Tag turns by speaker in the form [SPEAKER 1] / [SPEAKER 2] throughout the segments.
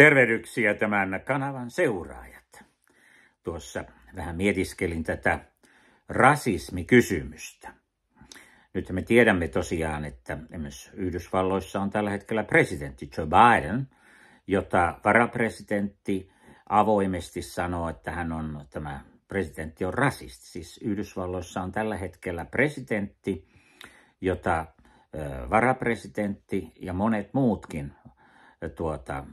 [SPEAKER 1] Tervehdyksiä tämän kanavan seuraajat. Tuossa vähän mietiskelin tätä rasismikysymystä. Nyt me tiedämme tosiaan, että esimerkiksi Yhdysvalloissa on tällä hetkellä presidentti Joe Biden, jota varapresidentti avoimesti sanoo, että hän on tämä presidentti on rasisti. Siis Yhdysvalloissa on tällä hetkellä presidentti, jota varapresidentti ja monet muutkin tuota,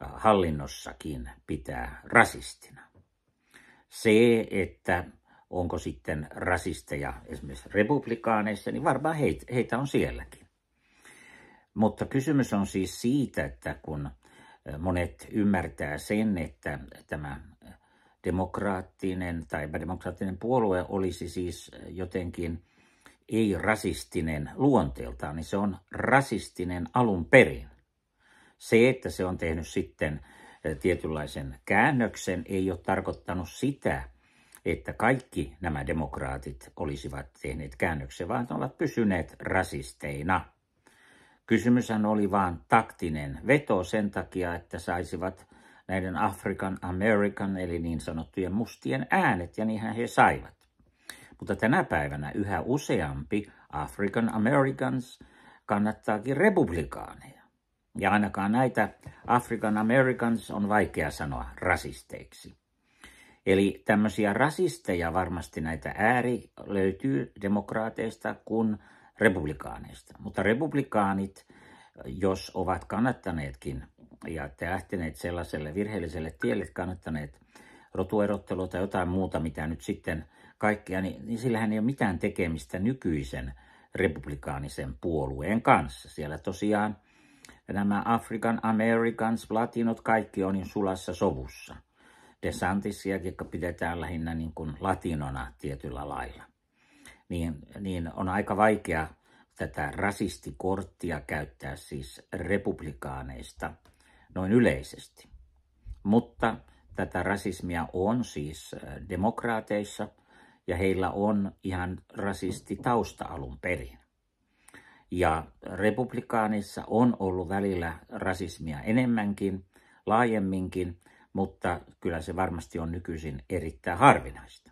[SPEAKER 1] hallinnossakin pitää rasistina. Se, että onko sitten rasisteja esimerkiksi republikaaneissa, niin varmaan heitä, on sielläkin. Mutta kysymys on siis siitä, että kun monet ymmärtää sen, että tämä demokraattinen tai demokraattinen puolue olisi siis jotenkin ei-rasistinen luonteeltaan, niin se on rasistinen alun perin. Se, että se on tehnyt sitten tietynlaisen käännöksen, ei ole tarkoittanut sitä, että kaikki nämä demokraatit olisivat tehneet käännöksen, vaan ovat pysyneet rasisteina. Kysymyshän oli vain taktinen veto sen takia, että saisivat näiden African American eli niin sanottujen mustien äänet, ja niinhän he saivat. Mutta tänä päivänä yhä useampi African Americans kannattaakin republikaaneja. Ja ainakaan näitä African Americans on vaikea sanoa rasisteiksi. Eli tämmöisiä rasisteja varmasti näitä ääri löytyy demokraateista kuin republikaaneista. Mutta republikaanit, jos ovat kannattaneetkin ja tähteneet sellaiselle virheelliselle tielle, kannattaneet rotuerottelua tai jotain muuta, mitä nyt sitten kaikkia, niin, niin sillähän ei ole mitään tekemistä nykyisen republikaanisen puolueen kanssa. Siellä tosiaan nämä Afrikan Americans, latinot, kaikki on niin sulassa sovussa. Desantisiakin, jotka pidetään lähinnä niin kuin latinona tietyllä lailla. Niin, niin on aika vaikea tätä rasistikorttia käyttää siis republikaaneista noin yleisesti. Mutta tätä rasismia on siis äh, demokraateissa ja heillä on ihan rasistitausta alun perin. Ja republikaanissa on ollut välillä rasismia enemmänkin, laajemminkin, mutta kyllä se varmasti on nykyisin erittäin harvinaista.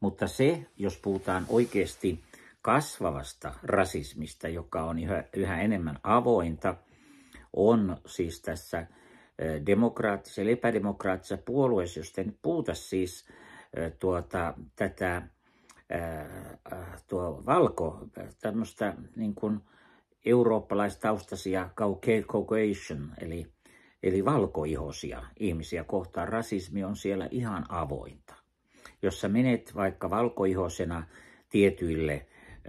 [SPEAKER 1] Mutta se, jos puhutaan oikeasti kasvavasta rasismista, joka on yhä, yhä enemmän avointa, on siis tässä e, demokraattisessa eli epädemokraattisessa puolueessa, jos nyt puhuta siis e, tuota, tätä tuo valko, tämmöistä niin kuin eurooppalaistaustaisia Caucasian, eli, eli valkoihosia ihmisiä kohtaan. Rasismi on siellä ihan avointa. Jos sä menet vaikka valkoihosena tietyille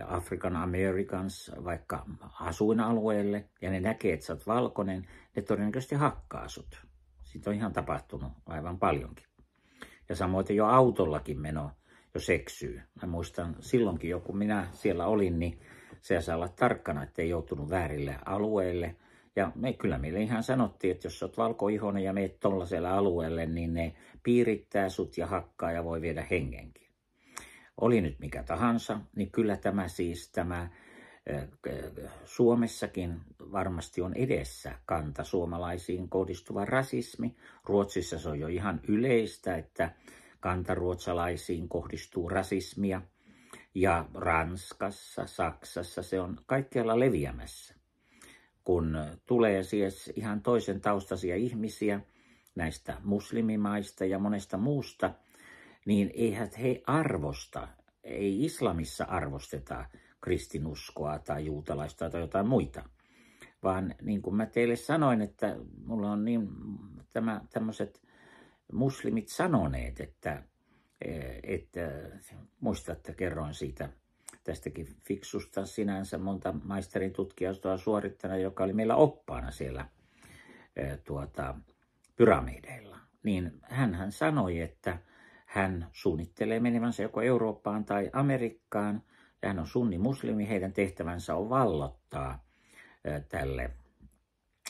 [SPEAKER 1] African Americans vaikka asuinalueelle ja ne näkee, että sä oot valkoinen, ne todennäköisesti hakkaa sut. Siitä on ihan tapahtunut aivan paljonkin. Ja samoin jo autollakin meno jo seksyy. Mä muistan silloinkin jo, kun minä siellä olin, niin se saa olla tarkkana, ettei joutunut väärille alueille. Ja me, kyllä meille ihan sanottiin, että jos oot valkoihonen ja meet tollaiselle alueelle, niin ne piirittää sut ja hakkaa ja voi viedä hengenkin. Oli nyt mikä tahansa, niin kyllä tämä siis tämä Suomessakin varmasti on edessä kanta suomalaisiin kohdistuva rasismi. Ruotsissa se on jo ihan yleistä, että kantaruotsalaisiin kohdistuu rasismia ja Ranskassa, Saksassa se on kaikkialla leviämässä. Kun tulee siis ihan toisen taustaisia ihmisiä näistä muslimimaista ja monesta muusta, niin eihän he arvosta, ei islamissa arvosteta kristinuskoa tai juutalaista tai jotain muita. Vaan niin kuin mä teille sanoin, että mulla on niin tämä, tämmöiset muslimit sanoneet, että, e, että muistatte kerroin siitä tästäkin fiksusta sinänsä monta maisterin tutkijastoa suorittana, joka oli meillä oppaana siellä e, tuota, pyramideilla. Niin hän sanoi, että hän suunnittelee menevänsä joko Eurooppaan tai Amerikkaan, ja hän on sunni muslimi, heidän tehtävänsä on vallottaa e, tälle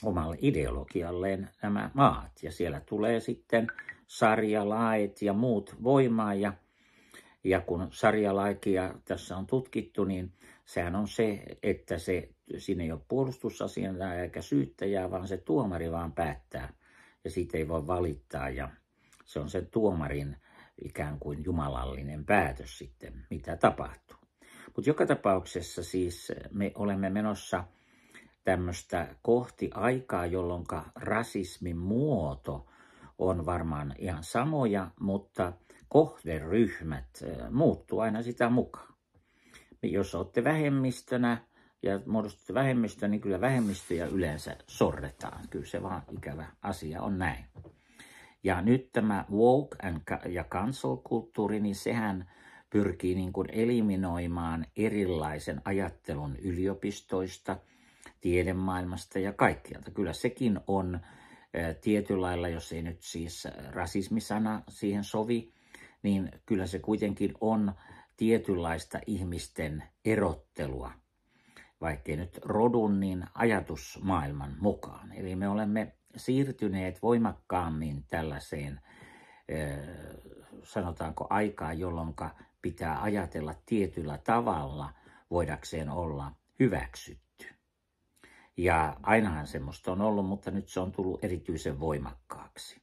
[SPEAKER 1] omalle ideologialleen nämä maat. Ja siellä tulee sitten sarjalaet ja muut voimaan ja, ja kun sarjalaikia tässä on tutkittu, niin sehän on se, että se, siinä ei ole puolustusasiantaa eikä syyttäjää, vaan se tuomari vaan päättää ja siitä ei voi valittaa ja se on sen tuomarin ikään kuin jumalallinen päätös sitten, mitä tapahtuu. Mutta joka tapauksessa siis me olemme menossa tämmöistä kohti aikaa, jolloin rasismin muoto on varmaan ihan samoja, mutta kohderyhmät muuttuu aina sitä mukaan. Jos olette vähemmistönä ja muodostatte vähemmistöä, niin kyllä vähemmistöjä yleensä sorretaan. Kyllä se vaan ikävä asia on näin. Ja nyt tämä woke and, ja cancel-kulttuuri, niin sehän pyrkii niin kuin eliminoimaan erilaisen ajattelun yliopistoista – tiedemaailmasta ja kaikkialta. Kyllä sekin on tietynlailla, jos ei nyt siis rasismisana siihen sovi, niin kyllä se kuitenkin on tietynlaista ihmisten erottelua, vaikkei nyt rodun, niin ajatusmaailman mukaan. Eli me olemme siirtyneet voimakkaammin tällaiseen, sanotaanko aikaa, jolloin pitää ajatella tietyllä tavalla voidakseen olla hyväksytty ja ainahan semmoista on ollut, mutta nyt se on tullut erityisen voimakkaaksi.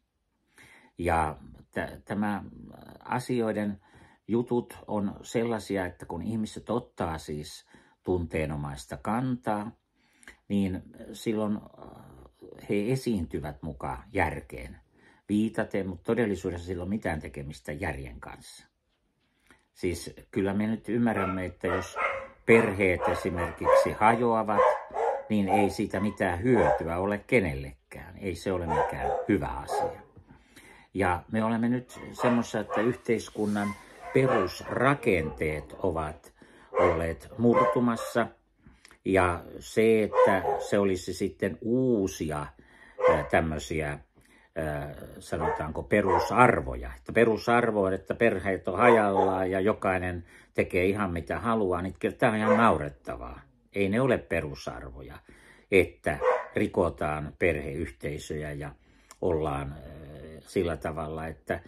[SPEAKER 1] Ja t- tämä äh, asioiden jutut on sellaisia, että kun ihmiset ottaa siis tunteenomaista kantaa, niin äh, silloin äh, he esiintyvät mukaan järkeen viitaten, mutta todellisuudessa sillä on mitään tekemistä järjen kanssa. Siis kyllä me nyt ymmärrämme, että jos perheet esimerkiksi hajoavat – niin ei siitä mitään hyötyä ole kenellekään. Ei se ole mikään hyvä asia. Ja me olemme nyt semmoisessa, että yhteiskunnan perusrakenteet ovat olleet murtumassa. Ja se, että se olisi sitten uusia tämmöisiä sanotaanko perusarvoja. Että perusarvo on, että perheet on hajallaan ja jokainen tekee ihan mitä haluaa, niin tämä on ihan naurettavaa. Ei ne ole perusarvoja, että rikotaan perheyhteisöjä ja ollaan sillä tavalla, että,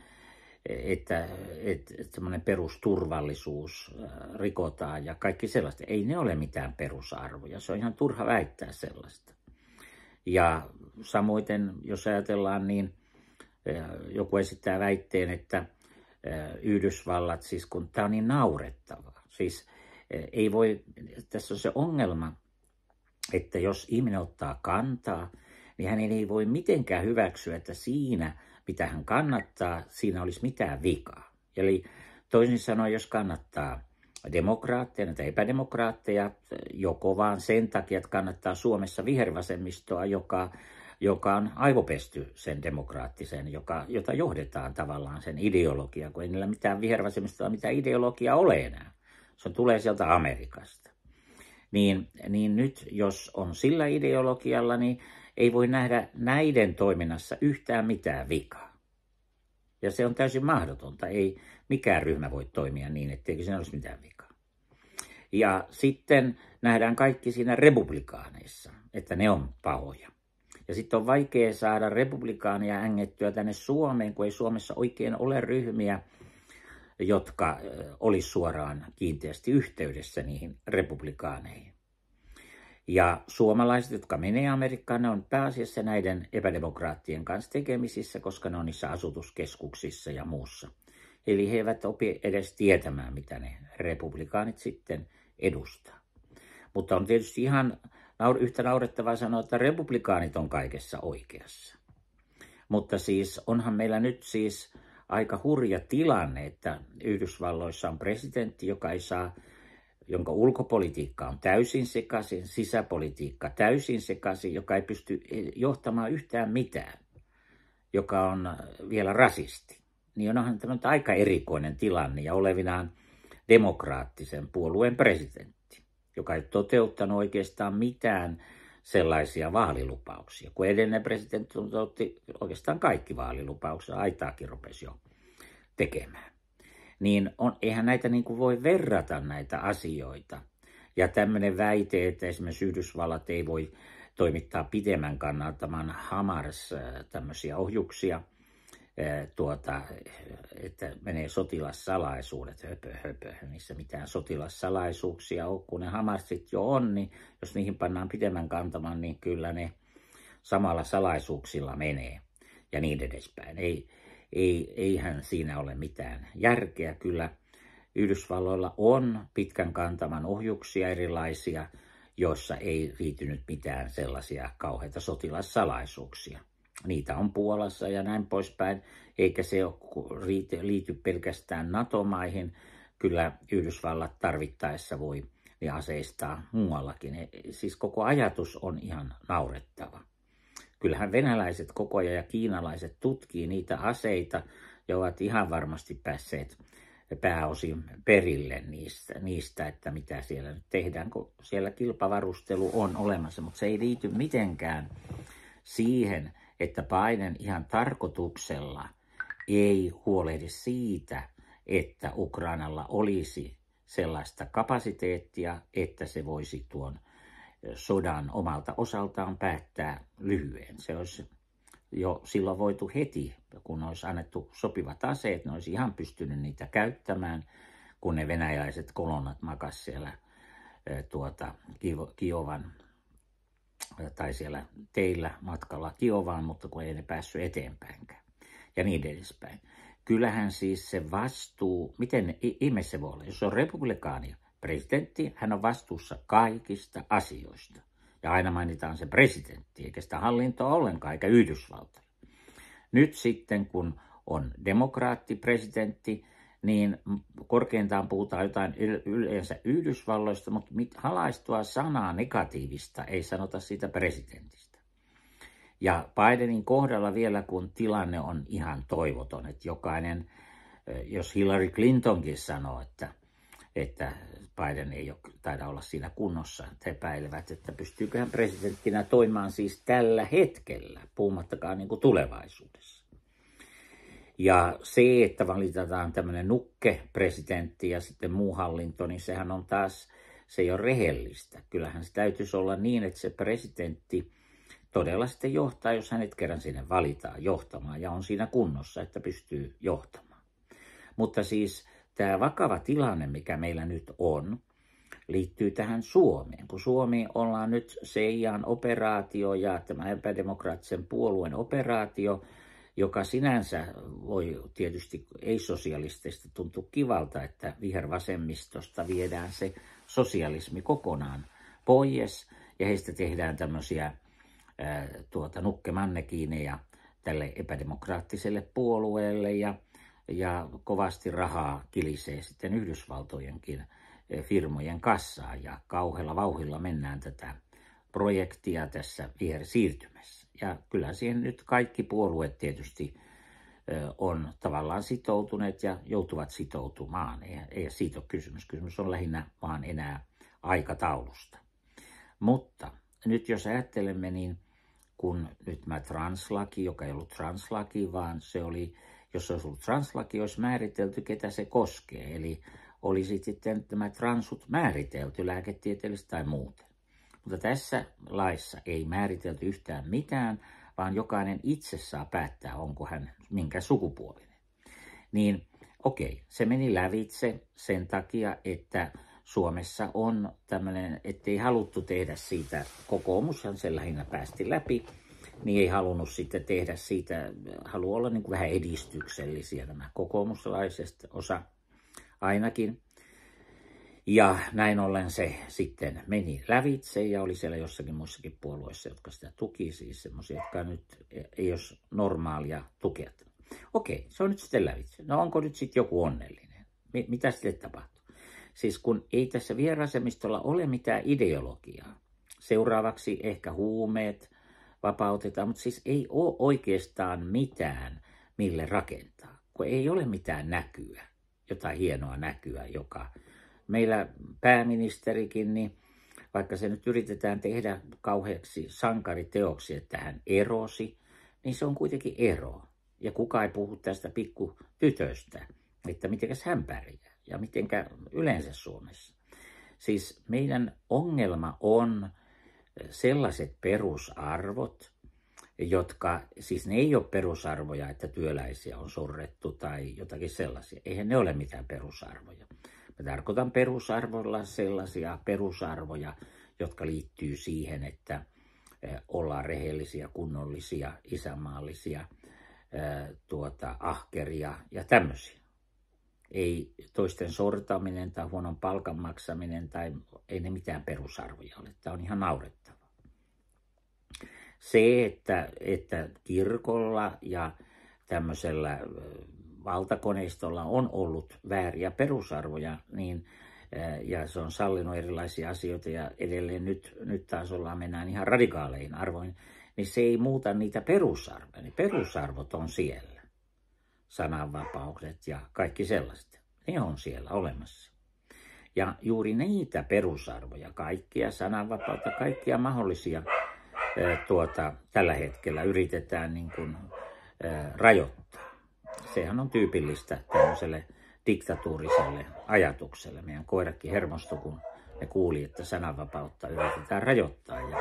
[SPEAKER 1] että, että, että semmoinen perusturvallisuus rikotaan ja kaikki sellaista. Ei ne ole mitään perusarvoja, se on ihan turha väittää sellaista. Ja samoin, jos ajatellaan, niin joku esittää väitteen, että Yhdysvallat, siis kun tämä on niin naurettavaa, siis ei voi, tässä on se ongelma, että jos ihminen ottaa kantaa, niin hän ei voi mitenkään hyväksyä, että siinä, mitä hän kannattaa, siinä olisi mitään vikaa. Eli toisin sanoen, jos kannattaa demokraatteja tai epädemokraatteja, joko vaan sen takia, että kannattaa Suomessa vihervasemmistoa, joka, joka on aivopesty sen demokraattisen, joka, jota johdetaan tavallaan sen ideologia, kun ei niillä mitään vihervasemmistoa, mitä ideologia ole enää se tulee sieltä Amerikasta. Niin, niin nyt jos on sillä ideologialla, niin ei voi nähdä näiden toiminnassa yhtään mitään vikaa. Ja se on täysin mahdotonta. Ei mikään ryhmä voi toimia niin, etteikö siinä olisi mitään vikaa. Ja sitten nähdään kaikki siinä republikaaneissa, että ne on pahoja. Ja sitten on vaikea saada republikaaneja ängettyä tänne Suomeen, kun ei Suomessa oikein ole ryhmiä, jotka oli suoraan kiinteästi yhteydessä niihin republikaaneihin. Ja suomalaiset, jotka menee Amerikkaan, ne on pääasiassa näiden epädemokraattien kanssa tekemisissä, koska ne on niissä asutuskeskuksissa ja muussa. Eli he eivät opi edes tietämään, mitä ne republikaanit sitten edustaa. Mutta on tietysti ihan yhtä naurettavaa sanoa, että republikaanit on kaikessa oikeassa. Mutta siis onhan meillä nyt siis aika hurja tilanne, että Yhdysvalloissa on presidentti, joka ei saa jonka ulkopolitiikka on täysin sekaisin, sisäpolitiikka täysin sekaisin, joka ei pysty johtamaan yhtään mitään, joka on vielä rasisti. Niin onhan tämä aika erikoinen tilanne ja olevinaan demokraattisen puolueen presidentti, joka ei toteuttanut oikeastaan mitään sellaisia vaalilupauksia, kun edellinen presidentti otti oikeastaan kaikki vaalilupauksia, aitaakin rupesi jo tekemään. Niin on, eihän näitä niin kuin voi verrata näitä asioita. Ja tämmöinen väite, että esimerkiksi Yhdysvallat ei voi toimittaa pitemmän kannattaman Hamars tämmöisiä ohjuksia – Eh, tuota, että menee sotilassalaisuudet, höpö, höpö, niissä mitään sotilassalaisuuksia on, kun ne Hamasit jo on, niin jos niihin pannaan pitemmän kantamaan, niin kyllä ne samalla salaisuuksilla menee ja niin edespäin. Ei, ei, eihän siinä ole mitään järkeä. Kyllä Yhdysvalloilla on pitkän kantaman ohjuksia erilaisia, joissa ei riitynyt mitään sellaisia kauheita sotilassalaisuuksia niitä on Puolassa ja näin poispäin, eikä se ole, liity pelkästään NATO-maihin. Kyllä Yhdysvallat tarvittaessa voi aseistaa muuallakin. Siis koko ajatus on ihan naurettava. Kyllähän venäläiset koko ajan ja kiinalaiset tutkii niitä aseita ja ovat ihan varmasti päässeet pääosin perille niistä, niistä, että mitä siellä nyt tehdään, kun siellä kilpavarustelu on olemassa, mutta se ei liity mitenkään siihen, että Biden ihan tarkoituksella ei huolehdi siitä, että Ukrainalla olisi sellaista kapasiteettia, että se voisi tuon sodan omalta osaltaan päättää lyhyen. Se olisi jo silloin voitu heti, kun olisi annettu sopivat aseet, ne olisi ihan pystynyt niitä käyttämään, kun ne venäläiset kolonnat makas siellä tuota, Kiovan tai siellä teillä matkalla Kiovaan, mutta kun ei ne päässyt eteenpäinkään ja niin edespäin. Kyllähän siis se vastuu, miten ihmeessä se voi olla, jos on republikaani presidentti, hän on vastuussa kaikista asioista. Ja aina mainitaan se presidentti, eikä sitä hallintoa ollenkaan, eikä Yhdysvaltoja. Nyt sitten kun on demokraatti presidentti niin korkeintaan puhutaan jotain yleensä Yhdysvalloista, mutta halaistua sanaa negatiivista ei sanota siitä presidentistä. Ja Bidenin kohdalla vielä, kun tilanne on ihan toivoton, että jokainen, eh, jos Hillary Clintonkin sanoo, että, että Biden ei ole, taida olla siinä kunnossa, että epäilevät, että pystyykö hän presidenttinä toimimaan siis tällä hetkellä, puhumattakaan niin kuin tulevaisuudessa. Ja se, että valitetaan tämmöinen nukke presidentti ja sitten muu hallinto, niin sehän on taas, se ei ole rehellistä. Kyllähän se täytyisi olla niin, että se presidentti todella sitten johtaa, jos hänet kerran sinne valitaan johtamaan ja on siinä kunnossa, että pystyy johtamaan. Mutta siis tämä vakava tilanne, mikä meillä nyt on, liittyy tähän Suomeen. Kun Suomi ollaan nyt Seijan operaatio ja tämä epädemokraattisen puolueen operaatio, joka sinänsä voi tietysti ei-sosialisteista tuntua kivalta, että vihervasemmistosta viedään se sosialismi kokonaan pois ja heistä tehdään tämmöisiä tuota, nukkemannekiineja tälle epädemokraattiselle puolueelle ja, ja kovasti rahaa kilisee sitten Yhdysvaltojenkin firmojen kassaan ja kauhealla vauhilla mennään tätä projektia tässä vihersiirtymässä. Ja kyllä siihen nyt kaikki puolueet tietysti on tavallaan sitoutuneet ja joutuvat sitoutumaan. Ei siitä ole kysymys. Kysymys on lähinnä vaan enää aikataulusta. Mutta nyt jos ajattelemme, niin kun nyt mä translaki, joka ei ollut translaki, vaan se oli, jos se olisi ollut translaki, olisi määritelty, ketä se koskee. Eli olisi sitten tämä transut määritelty lääketieteellisesti tai muuten. Mutta tässä laissa ei määritelty yhtään mitään, vaan jokainen itse saa päättää, onko hän minkä sukupuolinen. Niin okei, se meni lävitse sen takia, että Suomessa on tämmöinen, ettei haluttu tehdä siitä, kokoomushan sen lähinnä päästi läpi, niin ei halunnut sitten tehdä siitä, haluaa olla niin kuin vähän edistyksellisiä nämä kokoomuslaisesta osa ainakin. Ja näin ollen se sitten meni lävitse ja oli siellä jossakin muissakin puolueissa, jotka sitä tuki, siis semmoisia, jotka nyt ei olisi normaalia tukea. Okei, se on nyt sitten lävitse. No onko nyt sitten joku onnellinen? Mitä sitten tapahtuu? Siis kun ei tässä vierasemistolla ole mitään ideologiaa. Seuraavaksi ehkä huumeet vapautetaan, mutta siis ei ole oikeastaan mitään, mille rakentaa. Kun ei ole mitään näkyä, jotain hienoa näkyä, joka meillä pääministerikin, niin vaikka se nyt yritetään tehdä kauheaksi sankariteoksi, että hän erosi, niin se on kuitenkin ero. Ja kuka ei puhu tästä pikku tytöstä, että mitenkäs hän pärjää ja mitenkä yleensä Suomessa. Siis meidän ongelma on sellaiset perusarvot, jotka, siis ne ei ole perusarvoja, että työläisiä on sorrettu tai jotakin sellaisia. Eihän ne ole mitään perusarvoja. Mä tarkoitan perusarvoilla sellaisia perusarvoja, jotka liittyy siihen, että e, ollaan rehellisiä, kunnollisia, isämaallisia, e, tuota, ahkeria ja tämmöisiä. Ei toisten sortaminen tai huonon palkan maksaminen tai ei ne mitään perusarvoja ole. Tämä on ihan naurettava. Se, että, että kirkolla ja tämmöisellä e, valtakoneistolla on ollut vääriä perusarvoja, niin ja se on sallinut erilaisia asioita ja edelleen nyt, nyt taas ollaan mennään ihan radikaaleihin arvoin, niin se ei muuta niitä perusarvoja. Niin perusarvot on siellä. Sananvapaukset ja kaikki sellaiset. Ne on siellä olemassa. Ja juuri niitä perusarvoja, kaikkia sananvapautta, kaikkia mahdollisia tuota, tällä hetkellä yritetään niin kuin, rajoittaa sehän on tyypillistä tämmöiselle diktatuuriselle ajatukselle. Meidän koirakin hermostui, kun ne kuuli, että sananvapautta yritetään rajoittaa. Ja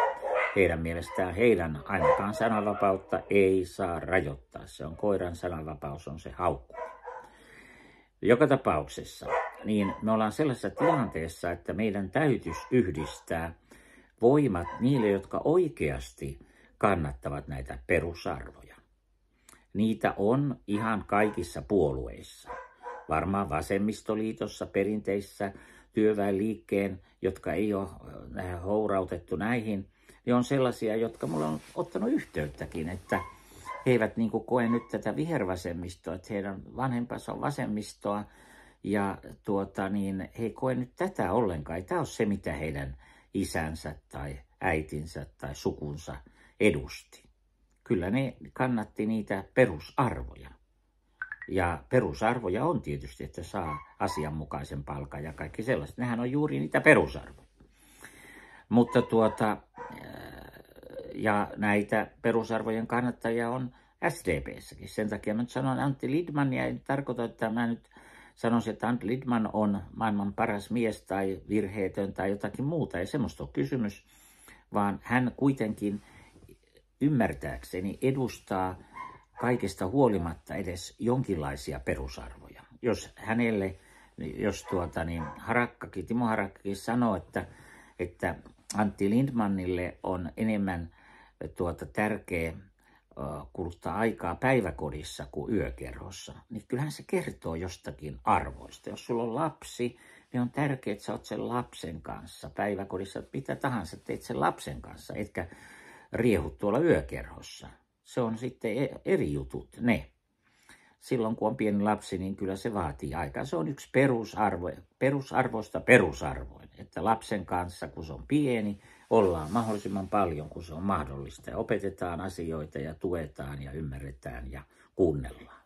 [SPEAKER 1] heidän mielestään heidän ainakaan sananvapautta ei saa rajoittaa. Se on koiran sananvapaus, on se haukku. Joka tapauksessa, niin me ollaan sellaisessa tilanteessa, että meidän täytyisi yhdistää voimat niille, jotka oikeasti kannattavat näitä perusarvoja. Niitä on ihan kaikissa puolueissa. Varmaan vasemmistoliitossa perinteissä työväenliikkeen, jotka ei ole äh, hourautettu näihin, niin on sellaisia, jotka mulla on ottanut yhteyttäkin, että he eivät niin koe nyt tätä vihervasemmistoa, että heidän vanhempansa on vasemmistoa, ja tuota, niin he ei koe nyt tätä ollenkaan. Ei tämä on se, mitä heidän isänsä tai äitinsä tai sukunsa edusti kyllä ne kannatti niitä perusarvoja. Ja perusarvoja on tietysti, että saa asianmukaisen palkan ja kaikki sellaiset. Nehän on juuri niitä perusarvoja. Mutta tuota, ja näitä perusarvojen kannattajia on SDPssäkin. Sen takia mä nyt sanon Antti Lidman, ja en tarkoita, että mä nyt sanon, että Antti Lidman on maailman paras mies tai virheetön tai jotakin muuta. Ei semmoista ole kysymys, vaan hän kuitenkin – ymmärtääkseni edustaa kaikesta huolimatta edes jonkinlaisia perusarvoja. Jos hänelle, jos tuota, niin Harakkakin, Timo Harakkakin sanoo, että, että Antti Lindmanille on enemmän eh, tuota, tärkeä eh, kuluttaa aikaa päiväkodissa kuin yökerhossa, niin kyllähän se kertoo jostakin arvoista. Jos sulla on lapsi, niin on tärkeää, että sä oot sen lapsen kanssa päiväkodissa, mitä tahansa teet sen lapsen kanssa, etkä riehut tuolla yökerhossa. Se on sitten e- eri jutut ne. Silloin kun on pieni lapsi, niin kyllä se vaatii aikaa. Se on yksi perusarvo, Perusarvoista perusarvoin, että lapsen kanssa, kun se on pieni, ollaan mahdollisimman paljon, kun se on mahdollista. Ja opetetaan asioita ja tuetaan ja ymmärretään ja kuunnellaan.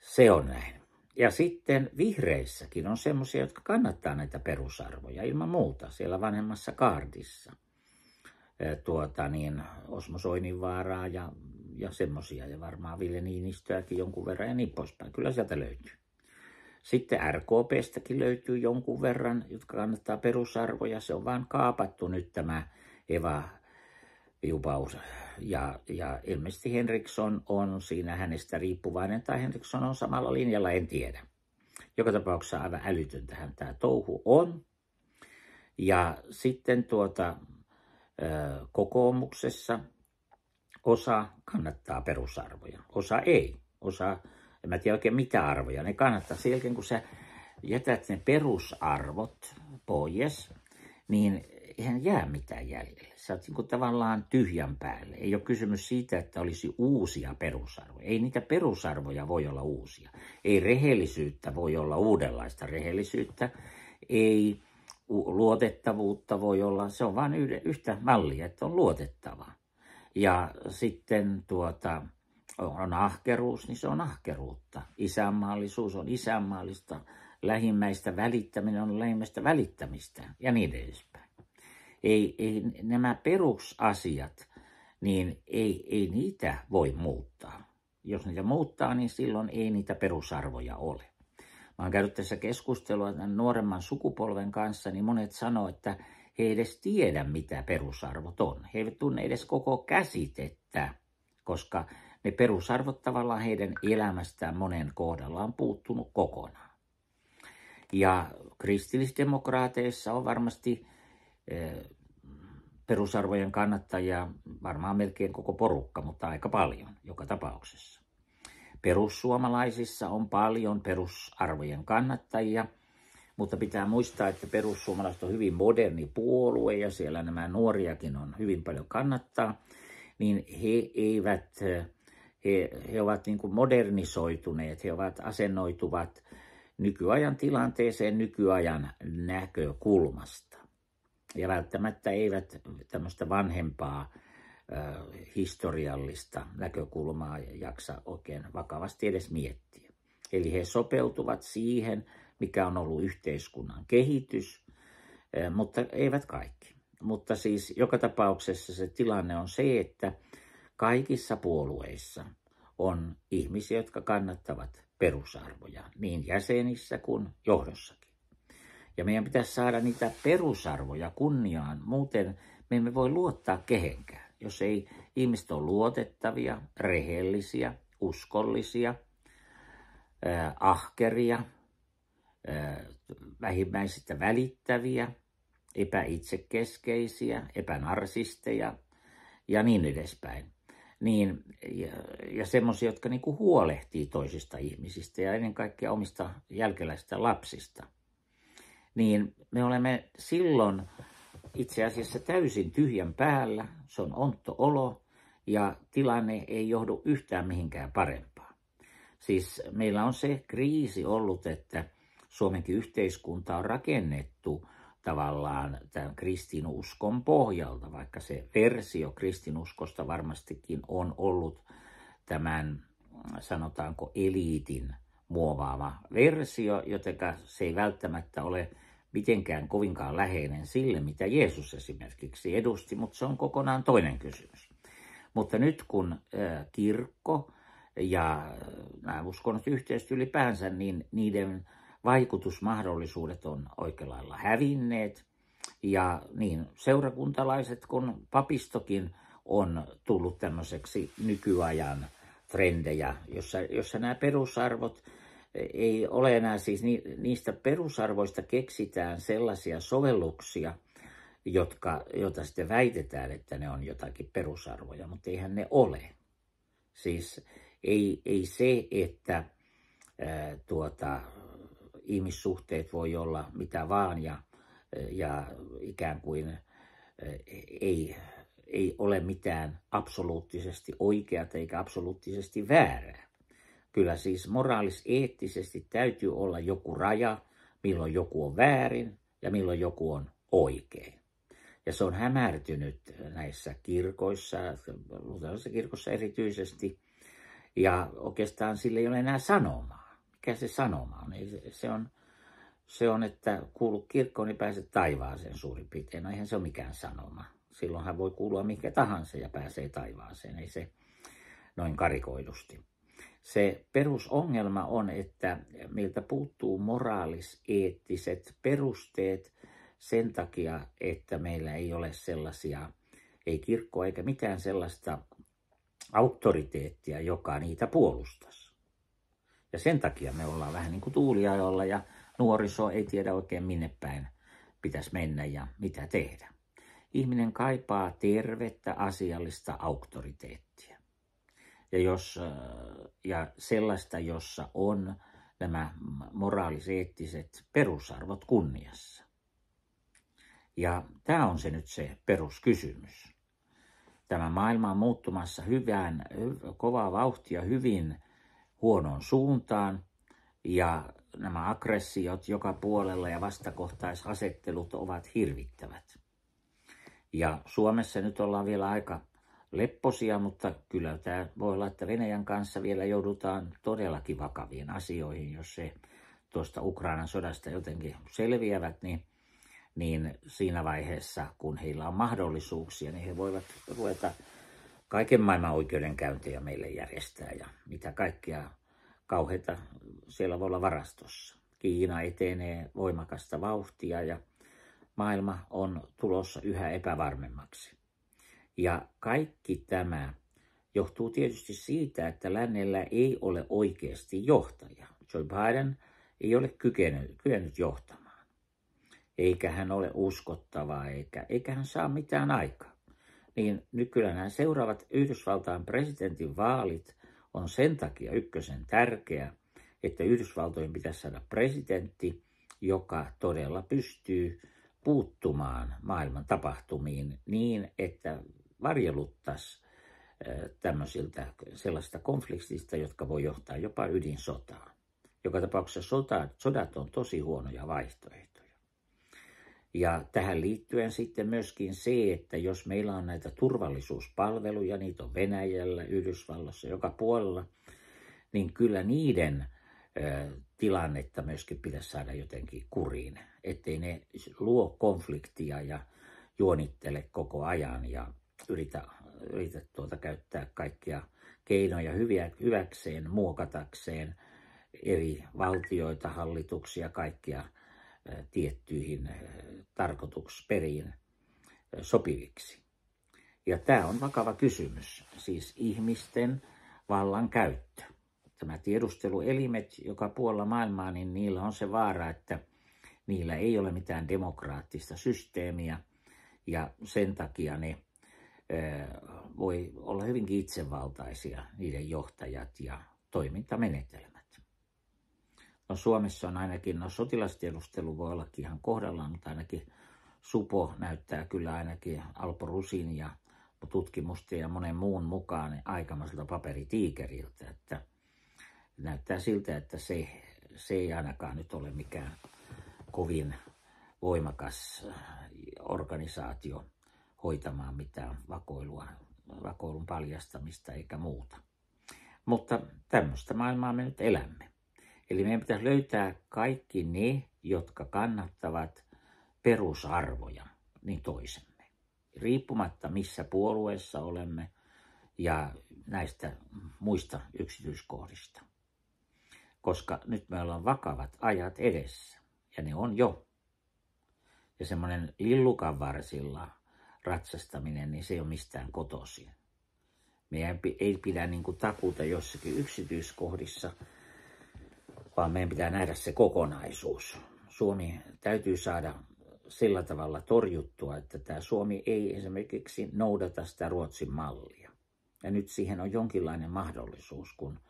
[SPEAKER 1] Se on näin. Ja sitten vihreissäkin on semmoisia, jotka kannattaa näitä perusarvoja ilman muuta siellä vanhemmassa kaardissa – tuota, niin Osmo Soininvaaraa ja, ja semmosia ja varmaan Ville Niinistöäkin jonkun verran ja niin poispäin. Kyllä sieltä löytyy. Sitten RKPstäkin löytyy jonkun verran, jotka kannattaa perusarvoja. Se on vaan kaapattu nyt tämä Eva Viupaus. Ja, ja ilmeisesti Henriksson on siinä hänestä riippuvainen, tai Henriksson on samalla linjalla, en tiedä. Joka tapauksessa aivan älytöntähän tämä touhu on. Ja sitten tuota, kokoomuksessa osa kannattaa perusarvoja, osa ei. Osa, en mä tiedä oikein mitä arvoja, ne kannattaa. Sen jälkeen kun sä jätät ne perusarvot pois, niin eihän jää mitään jäljelle. Sä oot niin tavallaan tyhjän päälle. Ei ole kysymys siitä, että olisi uusia perusarvoja. Ei niitä perusarvoja voi olla uusia. Ei rehellisyyttä voi olla uudenlaista rehellisyyttä. Ei luotettavuutta voi olla. Se on vain yhtä mallia, että on luotettava. Ja sitten tuota, on ahkeruus, niin se on ahkeruutta. Isänmaallisuus on isänmaallista, lähimmäistä välittäminen on lähimmäistä välittämistä ja niin edespäin. Ei, ei, nämä perusasiat, niin ei, ei niitä voi muuttaa. Jos niitä muuttaa, niin silloin ei niitä perusarvoja ole. Mä oon käynyt tässä keskustelua tämän nuoremman sukupolven kanssa, niin monet sanoo, että he ei edes tiedä, mitä perusarvot on. He eivät tunne edes koko käsitettä, koska ne perusarvot tavallaan heidän elämästään monen kohdalla on puuttunut kokonaan. Ja kristillisdemokraateissa on varmasti eh, perusarvojen kannattajia, varmaan melkein koko porukka, mutta aika paljon joka tapauksessa. Perussuomalaisissa on paljon perusarvojen kannattajia, mutta pitää muistaa, että perussuomalaiset on hyvin moderni puolue ja siellä nämä nuoriakin on hyvin paljon kannattaa, niin he eivät, he, he ovat niin kuin modernisoituneet, he ovat asennoituvat nykyajan tilanteeseen nykyajan näkökulmasta. Ja välttämättä eivät tämmöistä vanhempaa historiallista näkökulmaa jaksa oikein vakavasti edes miettiä. Eli he sopeutuvat siihen, mikä on ollut yhteiskunnan kehitys, mutta eivät kaikki. Mutta siis joka tapauksessa se tilanne on se, että kaikissa puolueissa on ihmisiä, jotka kannattavat perusarvoja, niin jäsenissä kuin johdossakin. Ja meidän pitäisi saada niitä perusarvoja kunniaan, muuten me emme voi luottaa kehenkään jos ei ihmiset ole luotettavia, rehellisiä, uskollisia, äh, ahkeria, äh, vähimmäisistä välittäviä, epäitsekeskeisiä, epänarsisteja ja niin edespäin. Niin, ja, ja semmoisia, jotka niinku huolehtii toisista ihmisistä ja ennen kaikkea omista jälkeläistä lapsista. Niin me olemme silloin itse asiassa täysin tyhjän päällä, se on ontto olo ja tilanne ei johdu yhtään mihinkään parempaa. Siis meillä on se kriisi ollut, että Suomenkin yhteiskunta on rakennettu tavallaan tämän kristinuskon pohjalta, vaikka se versio kristinuskosta varmastikin on ollut tämän sanotaanko eliitin muovaama versio, jotenka se ei välttämättä ole mitenkään kovinkaan läheinen sille, mitä Jeesus esimerkiksi edusti, mutta se on kokonaan toinen kysymys. Mutta nyt kun kirkko ja nämä uskonnot yhteistyö ylipäänsä, niin niiden vaikutusmahdollisuudet on oikealla lailla hävinneet. Ja niin seurakuntalaiset kuin papistokin on tullut tämmöiseksi nykyajan trendejä, jossa, jossa nämä perusarvot ei ole enää siis niistä perusarvoista keksitään sellaisia sovelluksia, jotka, jota sitten väitetään, että ne on jotakin perusarvoja, mutta eihän ne ole. Siis ei, ei se, että ää, tuota, ihmissuhteet voi olla mitä vaan ja, ja ikään kuin ää, ei, ei ole mitään absoluuttisesti oikeata eikä absoluuttisesti väärää. Kyllä siis moraalis-eettisesti täytyy olla joku raja, milloin joku on väärin ja milloin joku on oikein. Ja se on hämärtynyt näissä kirkoissa, luterilaisessa kirkossa erityisesti. Ja oikeastaan sille ei ole enää sanomaa. Mikä se sanoma on? Se on, se on että kuulu kirkkoon, niin pääset taivaaseen suurin piirtein. No eihän se ole mikään sanoma. Silloinhan voi kuulua mikä tahansa ja pääsee taivaaseen. Ei se noin karikoidusti se perusongelma on, että meiltä puuttuu moraaliseettiset perusteet sen takia, että meillä ei ole sellaisia, ei kirkkoa eikä mitään sellaista auktoriteettia, joka niitä puolustaisi. Ja sen takia me ollaan vähän niin kuin tuuliajolla ja nuoriso ei tiedä oikein minne päin pitäisi mennä ja mitä tehdä. Ihminen kaipaa tervettä asiallista auktoriteettia. Ja, jos, äh, ja sellaista, jossa on nämä moraaliseettiset perusarvot kunniassa. Ja tämä on se nyt se peruskysymys. Tämä maailma on muuttumassa hyvään, kovaa vauhtia hyvin huonoon suuntaan ja nämä aggressiot joka puolella ja vastakohtaisasettelut ovat hirvittävät. Ja Suomessa nyt ollaan vielä aika lepposia, mutta kyllä tämä voi olla, että Venäjän kanssa vielä joudutaan todellakin vakaviin asioihin, jos se tuosta Ukrainan sodasta jotenkin selviävät, niin, niin siinä vaiheessa, kun heillä on mahdollisuuksia, niin he voivat ruveta kaiken maailman oikeudenkäyntejä meille järjestää ja mitä kaikkea kauheita siellä voi olla varastossa. Kiina etenee voimakasta vauhtia ja maailma on tulossa yhä epävarmemmaksi. Ja kaikki tämä johtuu tietysti siitä, että lännellä ei ole oikeasti johtajaa. Joe Biden ei ole kykenyt, kykenyt johtamaan. Eikä hän ole uskottava, eikä, eikä hän saa mitään aikaa. Niin nyt kyllä nämä seuraavat Yhdysvaltain presidentin vaalit on sen takia ykkösen tärkeä, että Yhdysvaltojen pitäisi saada presidentti, joka todella pystyy puuttumaan maailman tapahtumiin niin, että varjeluttas tämmöisiltä sellaista konfliktista, jotka voi johtaa jopa ydinsotaan. Joka tapauksessa sota, sodat on tosi huonoja vaihtoehtoja. Ja tähän liittyen sitten myöskin se, että jos meillä on näitä turvallisuuspalveluja, niitä on Venäjällä, Yhdysvalloissa, joka puolella, niin kyllä niiden tilannetta myöskin pitäisi saada jotenkin kuriin, ettei ne luo konfliktia ja juonittele koko ajan ja yritä, yritä tuota käyttää kaikkia keinoja hyviä, hyväkseen, muokatakseen eri valtioita, hallituksia, kaikkia tiettyihin tarkoituksperiin sopiviksi. Ja tämä on vakava kysymys, siis ihmisten vallan käyttö. Tämä tiedusteluelimet joka puolella maailmaa, niin niillä on se vaara, että niillä ei ole mitään demokraattista systeemiä ja sen takia ne voi olla hyvinkin itsevaltaisia niiden johtajat ja toimintamenetelmät. No Suomessa on ainakin, no sotilastiedustelu voi ollakin ihan kohdallaan, mutta ainakin Supo näyttää kyllä ainakin Alpo Rusin ja tutkimusten ja monen muun mukaan aikamaiselta paperitiikeriltä. Että näyttää siltä, että se, se ei ainakaan nyt ole mikään kovin voimakas organisaatio hoitamaan mitään vakoilua, vakoilun paljastamista eikä muuta. Mutta tämmöistä maailmaa me nyt elämme. Eli meidän pitäisi löytää kaikki ne, jotka kannattavat perusarvoja, niin toisemme. Riippumatta missä puolueessa olemme ja näistä muista yksityiskohdista. Koska nyt meillä on vakavat ajat edessä, ja ne on jo. Ja semmoinen lillukan varsilla ratsastaminen, niin se ei ole mistään kotoisin. Meidän ei pidä niin kuin takuta jossakin yksityiskohdissa, vaan meidän pitää nähdä se kokonaisuus. Suomi täytyy saada sillä tavalla torjuttua, että tämä Suomi ei esimerkiksi noudata sitä Ruotsin mallia. Ja nyt siihen on jonkinlainen mahdollisuus, kun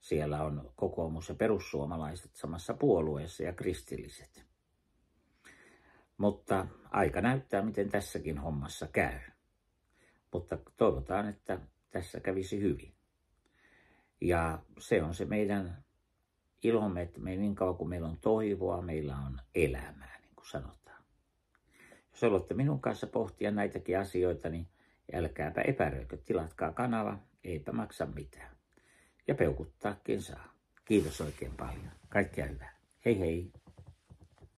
[SPEAKER 1] siellä on kokoomus ja perussuomalaiset samassa puolueessa ja kristilliset. Mutta aika näyttää, miten tässäkin hommassa käy. Mutta toivotaan, että tässä kävisi hyvin. Ja se on se meidän ilomme, että me niin kauan kuin meillä on toivoa, meillä on elämää, niin kuin sanotaan. Jos olette minun kanssa pohtia näitäkin asioita, niin älkääpä epäröikö, tilatkaa kanava, eipä maksa mitään. Ja peukuttaakin saa. Kiitos oikein paljon. Kaikkea hyvää. Hei hei!